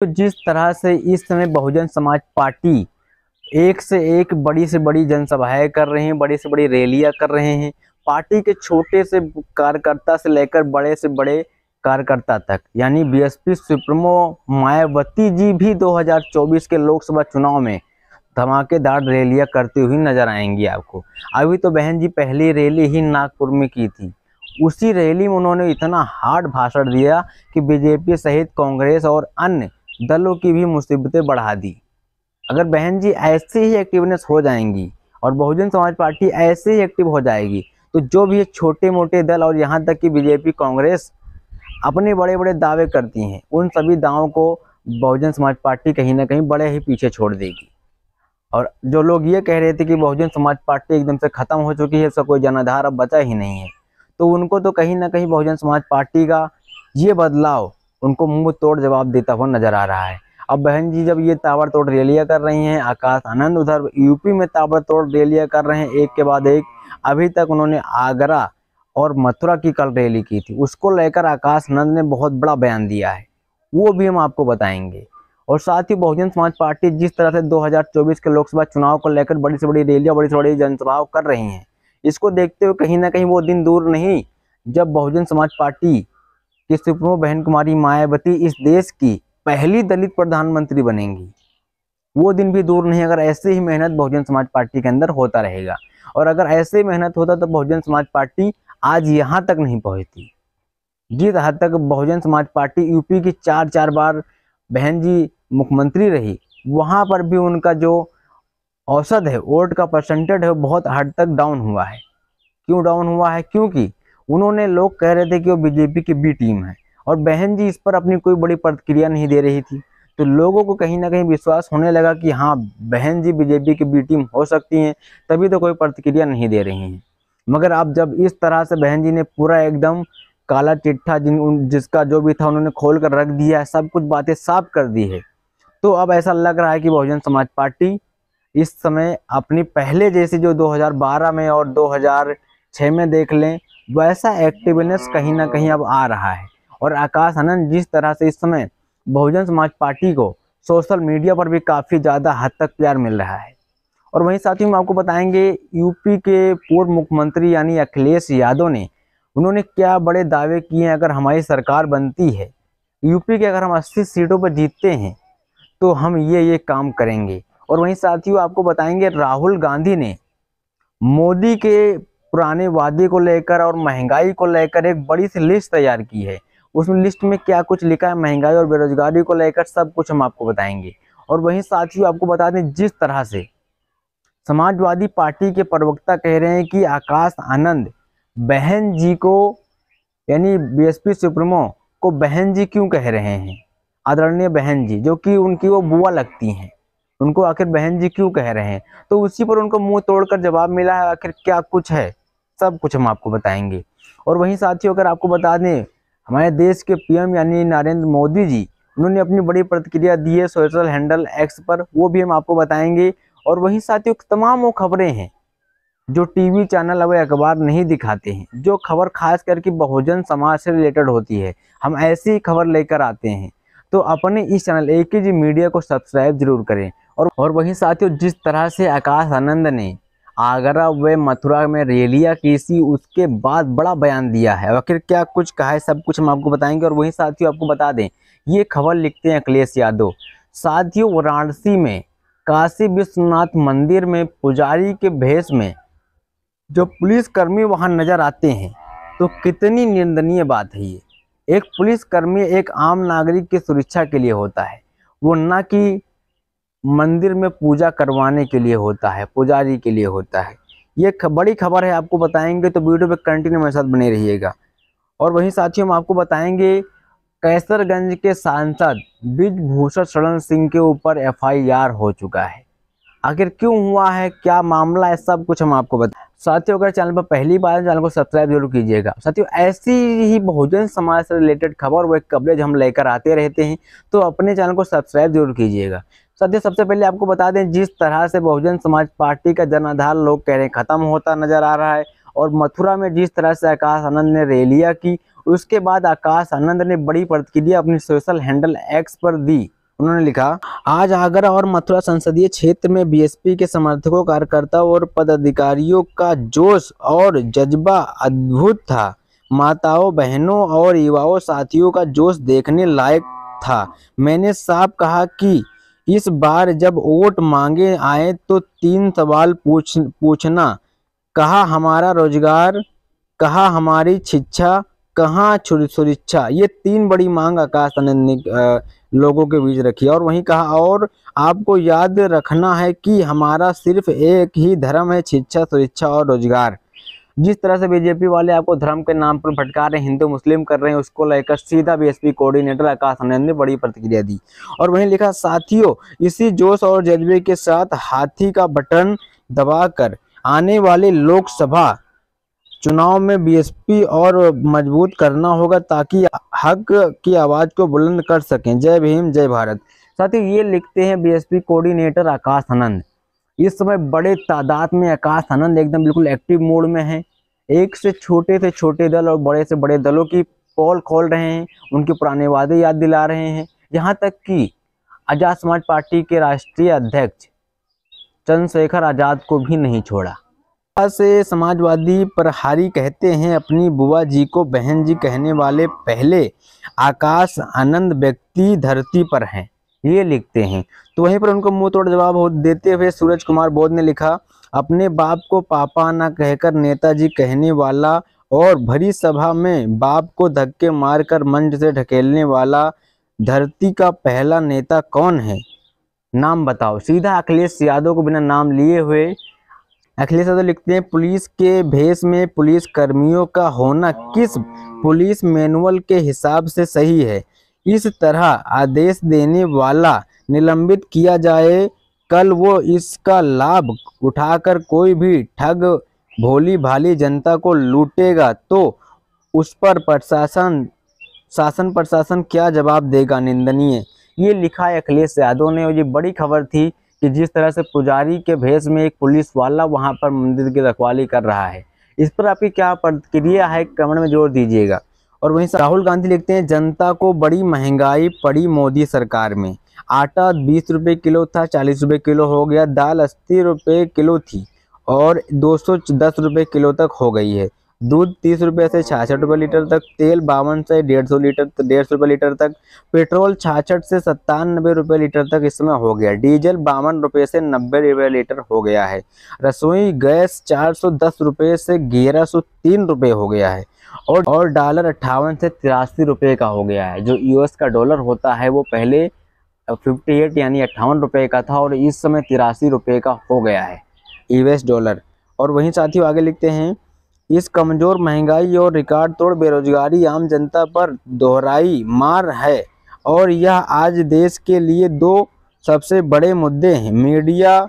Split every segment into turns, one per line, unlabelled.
तो जिस तरह से इस समय बहुजन समाज पार्टी एक से एक बड़ी से बड़ी जनसभाएं कर रहे हैं बड़ी से बड़ी रैलियां कर रहे हैं पार्टी के छोटे से कार्यकर्ता से लेकर बड़े से बड़े कार्यकर्ता तक यानी बीएसपी सुप्रीमो मायावती जी भी 2024 के लोकसभा चुनाव में धमाकेदार रैलियां करती हुई नजर आएंगी आपको अभी तो बहन जी पहली रैली ही नागपुर में की थी उसी रैली में उन्होंने इतना हार्ड भाषण दिया कि बीजेपी सहित कांग्रेस और अन्य दलों की भी मुसीबतें बढ़ा दी अगर बहन जी ऐसे ही एक्टिवनेस हो जाएंगी और बहुजन समाज पार्टी ऐसे ही एक्टिव हो जाएगी तो जो भी छोटे मोटे दल और यहाँ तक कि बीजेपी कांग्रेस अपने बड़े बड़े दावे करती हैं उन सभी दावों को बहुजन समाज पार्टी कहीं ना कहीं बड़े ही पीछे छोड़ देगी और जो लोग ये कह रहे थे कि बहुजन समाज पार्टी एकदम से ख़त्म हो चुकी है उसका कोई जनाधार अब बचा ही नहीं है तो उनको तो कहीं ना कहीं बहुजन समाज पार्टी का ये बदलाव उनको मुंह तोड़ जवाब देता हुआ नजर आ रहा है अब बहन जी जब ये ताबड़तोड़ रैलियाँ कर रही हैं आकाश आनंद उधर यूपी में ताबड़तोड़ रैलियाँ कर रहे हैं एक के बाद एक अभी तक उन्होंने आगरा और मथुरा की कल रैली की थी उसको लेकर आकाश नंद ने बहुत बड़ा बयान दिया है वो भी हम आपको बताएंगे और साथ ही बहुजन समाज पार्टी जिस तरह से 2024 के लोकसभा चुनाव को लेकर बड़ी से बड़ी रैलियाँ बड़ी से बड़ी जनसभाओं कर रही हैं इसको देखते हुए कहीं ना कहीं वो दिन दूर नहीं जब बहुजन समाज पार्टी कि सुप्रो बहन कुमारी मायावती इस देश की पहली दलित प्रधानमंत्री बनेंगी वो दिन भी दूर नहीं अगर ऐसे ही मेहनत बहुजन समाज पार्टी के अंदर होता रहेगा और अगर ऐसे मेहनत होता तो बहुजन समाज पार्टी आज यहाँ तक नहीं पहुँचती जिस हद तक बहुजन समाज पार्टी यूपी की चार चार बार बहन जी मुख्यमंत्री रही वहाँ पर भी उनका जो औसत है वोट का परसेंटेज है बहुत हद तक डाउन हुआ है क्यों डाउन हुआ है क्योंकि उन्होंने लोग कह रहे थे कि वो बीजेपी की बी टीम है और बहन जी इस पर अपनी कोई बड़ी प्रतिक्रिया नहीं दे रही थी तो लोगों को कहीं ना कहीं विश्वास होने लगा कि हाँ बहन जी बीजेपी की बी टीम हो सकती हैं तभी तो कोई प्रतिक्रिया नहीं दे रही हैं मगर अब जब इस तरह से बहन जी ने पूरा एकदम काला चिट्ठा जिन जिसका जो भी था उन्होंने खोल कर रख दिया है सब कुछ बातें साफ कर दी है तो अब ऐसा लग रहा है कि बहुजन समाज पार्टी इस समय अपनी पहले जैसी जो 2012 में और 2006 में देख लें वैसा एक्टिवनेस कहीं ना कहीं अब आ रहा है और आकाश आनंद जिस तरह से इस समय बहुजन समाज पार्टी को सोशल मीडिया पर भी काफ़ी ज़्यादा हद तक प्यार मिल रहा है और वहीं ही हम आपको बताएंगे यूपी के पूर्व मुख्यमंत्री यानी अखिलेश यादव ने उन्होंने क्या बड़े दावे किए हैं अगर हमारी सरकार बनती है यूपी के अगर हम अस्सी सीटों पर जीतते हैं तो हम ये ये काम करेंगे और वहीं साथियों आपको बताएंगे राहुल गांधी ने मोदी के पुराने वादे को लेकर और महंगाई को लेकर एक बड़ी सी लिस्ट तैयार की है उसमें लिस्ट में क्या कुछ लिखा है महंगाई और बेरोजगारी को लेकर सब कुछ हम आपको बताएंगे और वहीं साथियों आपको बता दें जिस तरह से समाजवादी पार्टी के प्रवक्ता कह रहे हैं कि आकाश आनंद बहन जी को यानी बीएसपी सुप्रीमो को बहन जी क्यों कह रहे हैं आदरणीय बहन जी जो कि उनकी वो बुआ लगती हैं उनको आखिर बहन जी क्यों कह रहे हैं तो उसी पर उनको मुंह तोड़कर जवाब मिला है आखिर क्या कुछ है सब कुछ हम आपको बताएंगे और वहीं साथियों अगर आपको बता दें हमारे देश के पीएम यानी नरेंद्र मोदी जी उन्होंने अपनी बड़ी प्रतिक्रिया दी है सोशल हैंडल एक्स पर वो भी हम आपको बताएंगे और वहीं साथियों तमाम वो खबरें हैं जो टीवी चैनल अब अखबार नहीं दिखाते हैं जो खबर खास करके बहुजन समाज से रिलेटेड होती है हम ऐसी ही खबर लेकर आते हैं तो अपने इस चैनल ए के जी मीडिया को सब्सक्राइब जरूर करें और और वहीं साथियों जिस तरह से आकाश आनंद ने आगरा व मथुरा में रैलियाँ की उसके बाद बड़ा बयान दिया है आखिर क्या कुछ कहा है सब कुछ हम आपको बताएंगे और वहीं साथियों आपको बता दें ये खबर लिखते हैं अखिलेश यादव साथियों वाराणसी में काशी विश्वनाथ मंदिर में पुजारी के भेष में जो पुलिसकर्मी वहाँ नज़र आते हैं तो कितनी निंदनीय बात है ये एक पुलिसकर्मी एक आम नागरिक की सुरक्षा के लिए होता है वो ना कि मंदिर में पूजा करवाने के लिए होता है पुजारी के लिए होता है ये बड़ी खबर है आपको बताएंगे तो वीडियो पे कंटिन्यू मेरे साथ बने रहिएगा और वहीं साथियों हम आपको बताएंगे कैसरगंज के सांसद बिजभूषण शरण सिंह के ऊपर एफआईआर हो चुका है आखिर क्यों हुआ है क्या मामला है सब कुछ हम आपको बता साथियों अगर चैनल पर पहली बार चैनल को सब्सक्राइब जरूर कीजिएगा साथियों ऐसी ही बहुजन समाज से रिलेटेड खबर व कवरेज हम लेकर आते रहते हैं तो अपने चैनल को सब्सक्राइब जरूर कीजिएगा साथियों सबसे पहले आपको बता दें जिस तरह से बहुजन समाज पार्टी का जनाधार लोग कह रहे हैं खत्म होता नजर आ रहा है और मथुरा में जिस तरह से आकाश आनंद ने रैलियाँ की उसके बाद आकाश आनंद ने बड़ी प्रतिक्रिया अपनी सोशल हैंडल एक्स पर दी उन्होंने लिखा आज आगरा और मथुरा संसदीय क्षेत्र में बीएसपी के समर्थकों कार्यकर्ताओं और पदाधिकारियों का जोश और जज्बा अद्भुत था माताओं बहनों और युवाओं साथियों का जोश देखने लायक था मैंने साफ कहा कि इस बार जब वोट मांगे आए तो तीन सवाल पूछ पूछना कहा हमारा रोजगार कहा हमारी शिक्षा कहाँ सुरक्षा ये तीन बड़ी मांग आकाश आनंद ने लोगों के बीच रखी और वहीं कहा और आपको याद रखना है कि हमारा सिर्फ एक ही धर्म है शिक्षा सुरक्षा और रोजगार जिस तरह से बीजेपी वाले आपको धर्म के नाम पर भटका रहे हिंदू मुस्लिम कर रहे हैं उसको लेकर सीधा बीएसपी कोऑर्डिनेटर आकाश आनंद ने बड़ी प्रतिक्रिया दी और वहीं लिखा साथियों इसी जोश और जज्बे के साथ हाथी का बटन दबाकर आने वाले लोकसभा चुनाव में बीएसपी और मजबूत करना होगा ताकि हक की आवाज़ को बुलंद कर सकें जय भीम जय भारत साथ ही ये लिखते हैं बीएसपी कोऑर्डिनेटर आकाश आनंद इस समय बड़े तादाद में आकाश आनंद एकदम बिल्कुल एक्टिव मोड में है एक से छोटे से छोटे दल और बड़े से बड़े दलों की पोल खोल रहे हैं उनके पुराने वादे याद दिला रहे हैं यहाँ तक कि आज़ाद समाज पार्टी के राष्ट्रीय अध्यक्ष चंद्रशेखर आज़ाद को भी नहीं छोड़ा से समाजवादी प्रहारी कहते हैं अपनी बुआ जी को बहन जी कहने वाले पहले आकाश आनंद व्यक्ति धरती पर हैं ये लिखते हैं तो वहीं पर उनको मुंह तोड़ जवाब देते हुए सूरज कुमार बोध ने लिखा अपने बाप को पापा न कहकर नेताजी कहने वाला और भरी सभा में बाप को धक्के मारकर मंच से ढकेलने वाला धरती का पहला नेता कौन है नाम बताओ सीधा अखिलेश यादव को बिना नाम लिए हुए अखिलेश यादव लिखते हैं पुलिस के भेष में पुलिस कर्मियों का होना किस पुलिस मैनुअल के हिसाब से सही है इस तरह आदेश देने वाला निलंबित किया जाए कल वो इसका लाभ उठाकर कोई भी ठग भोली भाली जनता को लूटेगा तो उस पर प्रशासन शासन प्रशासन क्या जवाब देगा निंदनीय ये लिखा है अखिलेश यादव ने और ये बड़ी खबर थी कि जिस तरह से पुजारी के भेष में एक पुलिस वाला वहाँ पर मंदिर की रखवाली कर रहा है इस पर आपकी क्या प्रतिक्रिया है कमेंट में जोर दीजिएगा और वहीं राहुल गांधी लिखते हैं जनता को बड़ी महंगाई पड़ी मोदी सरकार में आटा बीस रुपये किलो था चालीस रुपये किलो हो गया दाल अस्सी रुपये किलो थी और दो सौ दस रुपये किलो तक हो गई है दूध तीस रुपये से छियासठ रुपये लीटर तक तेल बावन से डेढ़ सौ लीटर डेढ़ सौ रुपये लीटर तक पेट्रोल छाछठ से सत्तानबे रुपये लीटर तक इसमें हो गया डीजल बावन रुपये से नब्बे रुपये लीटर हो गया है रसोई गैस चार सौ दस रुपये से ग्यारह सौ तीन रुपये हो गया है और और डॉलर अट्ठावन से तिरासी रुपये का हो गया है जो यूएस का डॉलर होता है वो पहले फिफ्टी एट यानी अट्ठावन रुपये का था और इस समय तिरासी रुपये का हो गया है यूएस डॉलर और वहीं साथियों आगे लिखते हैं इस कमज़ोर महंगाई और रिकॉर्ड तोड़ बेरोजगारी आम जनता पर दोहराई मार है और यह आज देश के लिए दो सबसे बड़े मुद्दे हैं मीडिया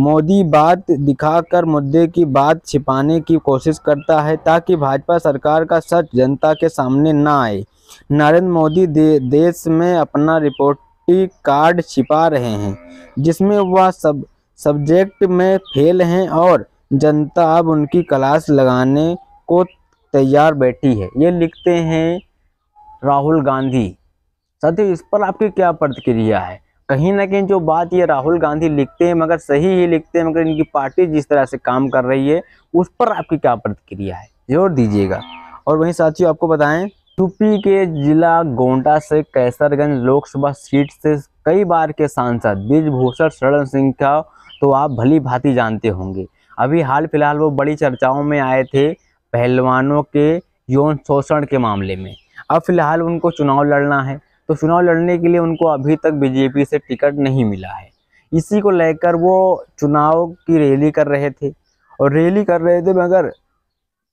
मोदी बात दिखाकर मुद्दे की बात छिपाने की कोशिश करता है ताकि भाजपा सरकार का सच जनता के सामने ना आए नरेंद्र मोदी दे, देश में अपना रिपोर्टी कार्ड छिपा रहे हैं जिसमें वह सब सब्जेक्ट में फेल हैं और जनता अब उनकी क्लास लगाने को तैयार बैठी है ये लिखते हैं राहुल गांधी साथियों इस पर आपकी क्या प्रतिक्रिया है कहीं ना कहीं जो बात ये राहुल गांधी लिखते हैं मगर सही ही लिखते हैं मगर इनकी पार्टी जिस तरह से काम कर रही है उस पर आपकी क्या प्रतिक्रिया है जोर दीजिएगा और वहीं साथियों आपको बताएं यूपी के जिला गोंडा से कैसरगंज लोकसभा सीट से कई बार के सांसद ब्रिजभूषण शरण सिंह का तो आप भली भांति जानते होंगे अभी हाल फिलहाल वो बड़ी चर्चाओं में आए थे पहलवानों के यौन शोषण के मामले में अब फिलहाल उनको चुनाव लड़ना है तो चुनाव लड़ने के लिए उनको अभी तक बीजेपी से टिकट नहीं मिला है इसी को लेकर वो चुनाव की रैली कर रहे थे और रैली कर रहे थे मगर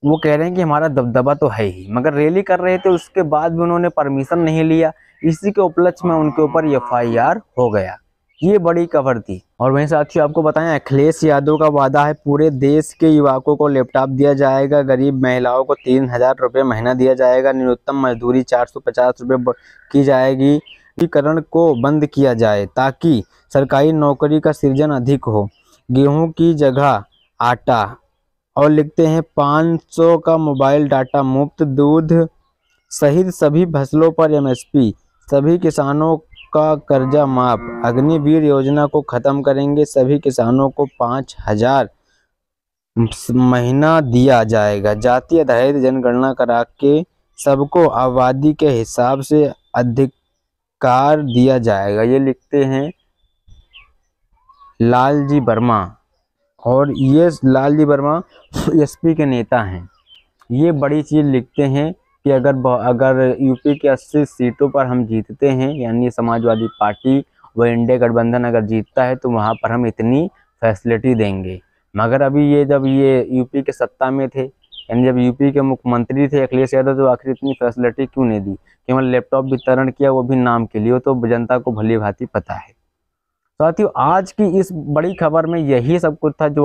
वो कह रहे हैं कि हमारा दबदबा तो है ही मगर रैली कर रहे थे उसके बाद भी उन्होंने परमिशन नहीं लिया इसी के उपलक्ष्य में उनके ऊपर एफ हो गया ये बड़ी खबर थी और वहीं साथियों आपको बताएं अखिलेश यादव का वादा है पूरे देश के युवाओं को लैपटॉप दिया जाएगा गरीब महिलाओं को तीन हज़ार रुपये महीना दिया जाएगा न्यूनतम मजदूरी चार सौ पचास रुपये की जाएगी करण को बंद किया जाए ताकि सरकारी नौकरी का सृजन अधिक हो गेहूं की जगह आटा और लिखते हैं पाँच का मोबाइल डाटा मुफ्त दूध सहित सभी फसलों पर एम सभी किसानों का कर्जा माफ अग्निवीर योजना को ख़त्म करेंगे सभी किसानों को पाँच हजार महीना दिया जाएगा जाति आधारित जनगणना करा के सबको आबादी के हिसाब से अधिकार दिया जाएगा ये लिखते हैं लालजी वर्मा और ये लालजी वर्मा एसपी के नेता हैं ये बड़ी चीज़ लिखते हैं कि अगर अगर यूपी के अस्सी सीटों पर हम जीतते हैं यानी समाजवादी पार्टी व इंडिया गठबंधन अगर जीतता है तो वहाँ पर हम इतनी फैसिलिटी देंगे मगर अभी ये जब ये यूपी के सत्ता में थे यानी जब यूपी के मुख्यमंत्री थे अखिलेश यादव तो आखिर इतनी फैसिलिटी क्यों नहीं दी केवल लैपटॉप वितरण किया वो भी नाम के लिए तो जनता को भली भांति पता है साथियों आज की इस बड़ी खबर में यही सब कुछ था जो